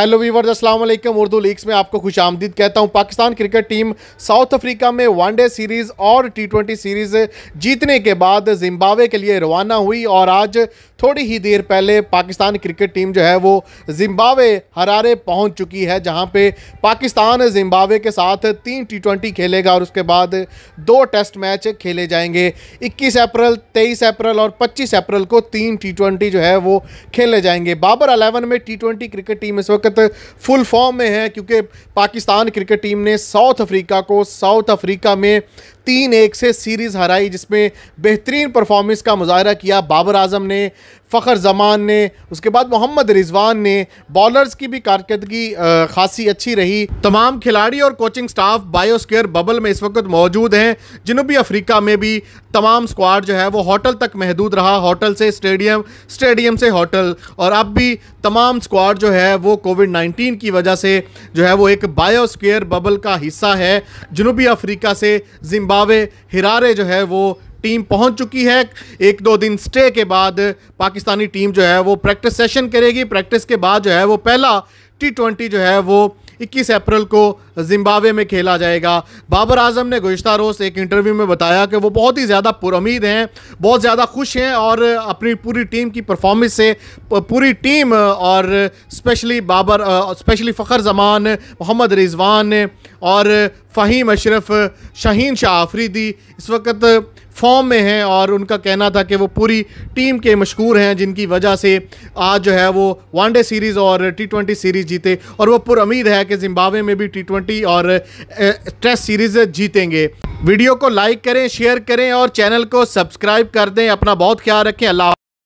hello viewers अस्सलाम Urdu leagues में आपको खुश आमदीद कहता हूं Pakistan cricket team South Africa में वनडे सीरीज़ और टी ट्वेंटी सीरीज़ जीतने के बाद जिम्बावे के लिए रवाना हुई और आज थोड़ी ही देर पहले पाकिस्तान क्रिकेट टीम जो है वो जिम्बावे हरारे पहुंच चुकी है जहां पे पाकिस्तान जिम्बावे के साथ तीन टी खेलेगा और उसके बाद दो टेस्ट मैच खेले जाएंगे इक्कीस अप्रैल तेईस अप्रैल और पच्चीस अप्रैल को तीन टी जो है वो खेले जाएंगे बाबर अलेवन में टी क्रिकेट टीम इस वक्त वक्त फुल फॉर्म में है क्योंकि पाकिस्तान क्रिकेट टीम ने साउथ अफ्रीका को साउथ अफ्रीका में तीन एक से सीरीज़ हराई जिसमें बेहतरीन परफॉर्मेंस का मुजाहरा किया बाबर आजम ने फ़खर जमान ने उसके बाद मोहम्मद रिजवान ने बॉलर्स की भी कारकर्दगी खासी अच्छी रही तमाम खिलाड़ी और कोचिंग स्टाफ बायोस्केयर बबल में इस वक्त मौजूद हैं जनूबी अफ्रीका में भी तमाम स्क्वाड जो है वो होटल तक महदूद रहा होटल से स्टेडियम स्टेडियम से होटल और अब भी तमाम स्क्वाड जो है वो कोविड नाइन्टीन की वजह से जो है वो एक बायोस्केयर बबल का हिस्सा है जनूबी अफ्रीका से जिम्बाब हिरावे हिरारे जो है वो टीम पहुंच चुकी है एक दो दिन स्टे के बाद पाकिस्तानी टीम जो है वो प्रैक्टिस सेशन करेगी प्रैक्टिस के बाद जो है वो पहला टी ट्वेंटी जो है वो 21 अप्रैल को जिम्बावे में खेला जाएगा बाबर आजम ने गुज्त रोज़ एक इंटरव्यू में बताया कि वो बहुत ही ज़्यादा पुरमीद हैं बहुत ज़्यादा खुश हैं और अपनी पूरी टीम की परफॉर्मेंस से पूरी टीम और स्पेशली बाबर स्पेशली फ़खर जमान मोहम्मद रिजवान और फ़हीम अशरफ शाहीन शाह आफरीदी इस वक्त फॉर्म में हैं और उनका कहना था कि वो पूरी टीम के मशहूर हैं जिनकी वजह से आज जो है वो वनडे सीरीज़ और टी ट्वेंटी सीरीज़ जीते और वो पुरीद है कि जिम्बावे में भी टी ट्वेंटी और टेस्ट सीरीज़ जीतेंगे वीडियो को लाइक करें शेयर करें और चैनल को सब्सक्राइब कर दें अपना बहुत ख्याल रखें अल्लाह